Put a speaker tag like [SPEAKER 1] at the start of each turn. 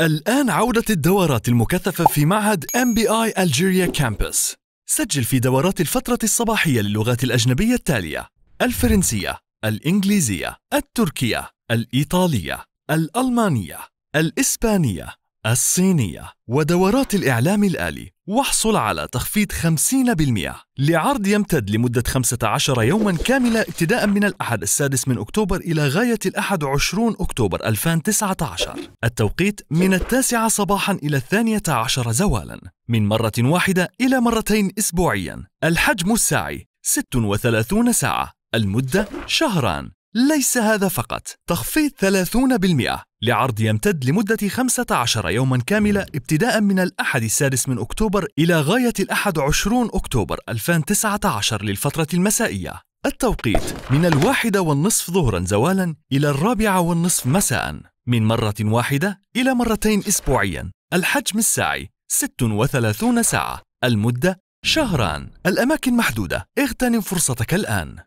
[SPEAKER 1] الآن عودة الدورات المكثفة في معهد MBI Algeria Campus سجل في دورات الفترة الصباحية للغات الأجنبية التالية الفرنسية، الإنجليزية، التركية، الإيطالية، الألمانية، الإسبانية، الصينية ودورات الإعلام الآلي واحصل على تخفيض 50% لعرض يمتد لمدة 15 يوما كاملة ابتداء من الأحد السادس من أكتوبر إلى غاية الأحد عشرون أكتوبر 2019 التوقيت من التاسعة صباحا إلى الثانية عشر زوالا من مرة واحدة إلى مرتين أسبوعيا الحجم الساعي 36 ساعة المدة شهران ليس هذا فقط تخفيض 30% لعرض يمتد لمدة 15 يوما كاملة ابتداء من الأحد السادس من أكتوبر إلى غاية الأحد عشرون أكتوبر 2019 للفترة المسائية التوقيت من الواحدة والنصف ظهرا زوالا إلى الرابعة والنصف مساء من مرة واحدة إلى مرتين أسبوعيا الحجم الساعي 36 ساعة المدة شهران الأماكن محدودة اغتنم فرصتك الآن